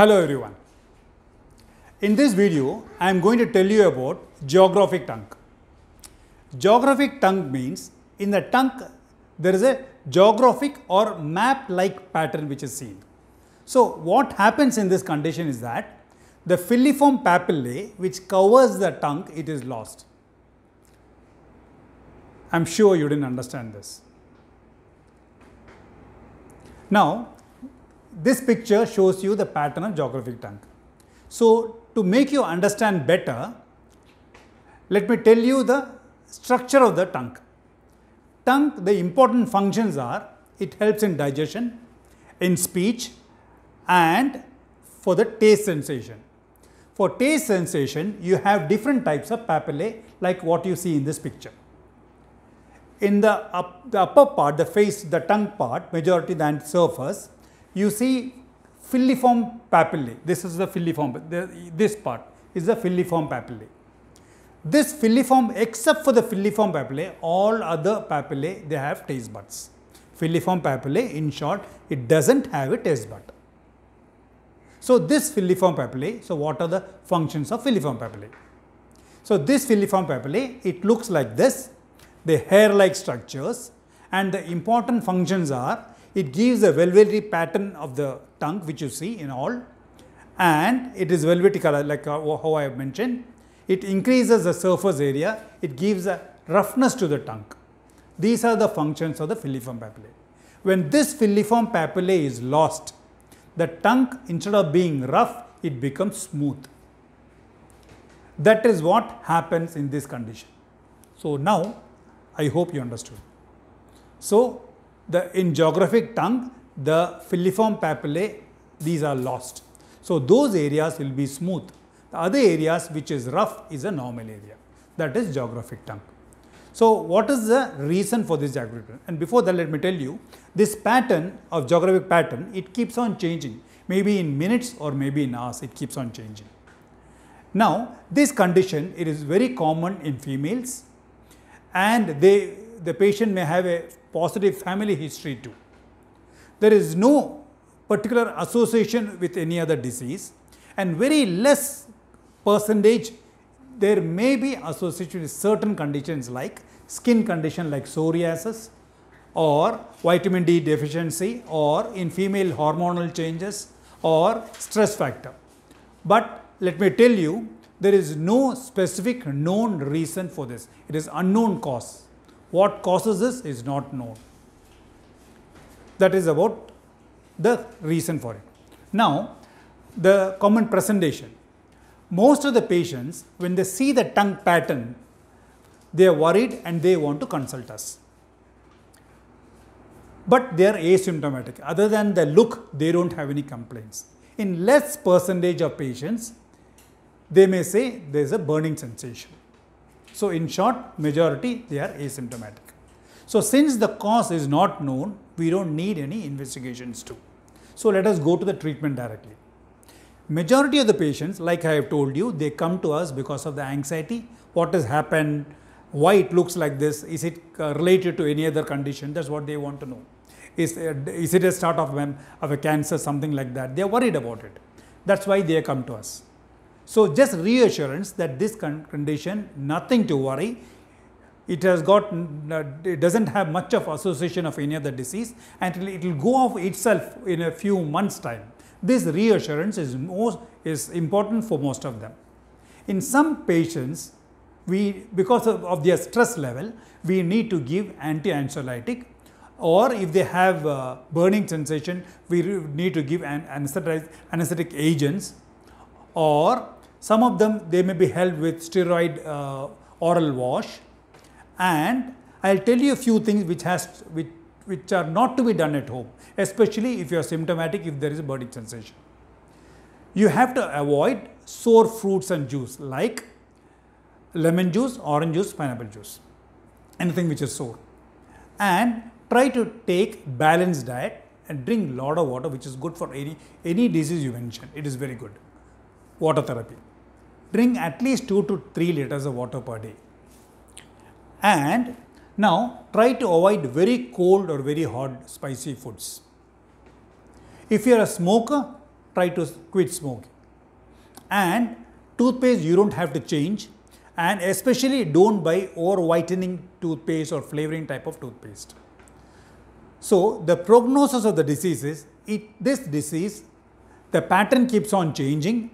Hello everyone. In this video, I am going to tell you about geographic tongue. Geographic tongue means in the tongue there is a geographic or map like pattern which is seen. So what happens in this condition is that the filiform papillae which covers the tongue it is lost. I am sure you didn't understand this. Now this picture shows you the pattern of geographic tongue. So, to make you understand better, let me tell you the structure of the tongue. Tongue, the important functions are it helps in digestion, in speech and for the taste sensation. For taste sensation, you have different types of papillae like what you see in this picture. In the, up, the upper part, the face, the tongue part, majority the surface, you see filiform papillae. This is the filiform, this part is the filiform papillae. This filiform, except for the filiform papillae, all other papillae, they have taste buds. Filiform papillae, in short, it doesn't have a taste bud. So, this filiform papillae, so what are the functions of filiform papillae? So, this filiform papillae, it looks like this, the hair-like structures and the important functions are it gives a velvety pattern of the tongue which you see in all and it is velvety color like uh, how I have mentioned. It increases the surface area, it gives a roughness to the tongue. These are the functions of the filiform papillae. When this filiform papillae is lost, the tongue instead of being rough, it becomes smooth. That is what happens in this condition. So now, I hope you understood. So, the, in geographic tongue, the filiform papillae, these are lost. So, those areas will be smooth. The other areas which is rough is a normal area, that is geographic tongue. So, what is the reason for this geographic And before that, let me tell you, this pattern of geographic pattern, it keeps on changing, maybe in minutes or maybe in hours, it keeps on changing. Now, this condition, it is very common in females and they the patient may have a positive family history too. There is no particular association with any other disease and very less percentage there may be association with certain conditions like skin condition like psoriasis or vitamin D deficiency or in female hormonal changes or stress factor. But let me tell you, there is no specific known reason for this. It is unknown cause. What causes this is not known. That is about the reason for it. Now, the common presentation. Most of the patients, when they see the tongue pattern, they are worried and they want to consult us. But they are asymptomatic. Other than the look, they don't have any complaints. In less percentage of patients, they may say there is a burning sensation. So, in short majority they are asymptomatic. So, since the cause is not known we do not need any investigations too. So, let us go to the treatment directly. Majority of the patients like I have told you they come to us because of the anxiety what has happened, why it looks like this, is it uh, related to any other condition that is what they want to know. Is, is it a start of, of a cancer something like that they are worried about it that is why they come to us. So, just reassurance that this con condition nothing to worry it has got it does not have much of association of any other disease and it will go off itself in a few months time. This reassurance is most is important for most of them. In some patients we because of, of their stress level we need to give anti-anxiolytic or if they have uh, burning sensation we need to give an anesthetic agents or some of them they may be helped with steroid uh, oral wash and I will tell you a few things which has which, which are not to be done at home especially if you are symptomatic if there is a burning sensation. You have to avoid sour fruits and juice like lemon juice, orange juice, pineapple juice, anything which is sour. And try to take balanced diet and drink lot of water which is good for any, any disease you mention. It is very good. Water therapy drink at least 2 to 3 liters of water per day. And now try to avoid very cold or very hot spicy foods. If you are a smoker, try to quit smoking. And toothpaste you don't have to change and especially don't buy over whitening toothpaste or flavoring type of toothpaste. So the prognosis of the disease is it, this disease the pattern keeps on changing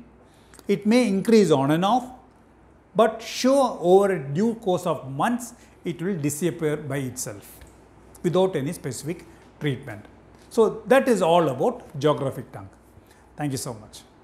it may increase on and off, but sure over a due course of months, it will disappear by itself without any specific treatment. So, that is all about geographic tongue. Thank you so much.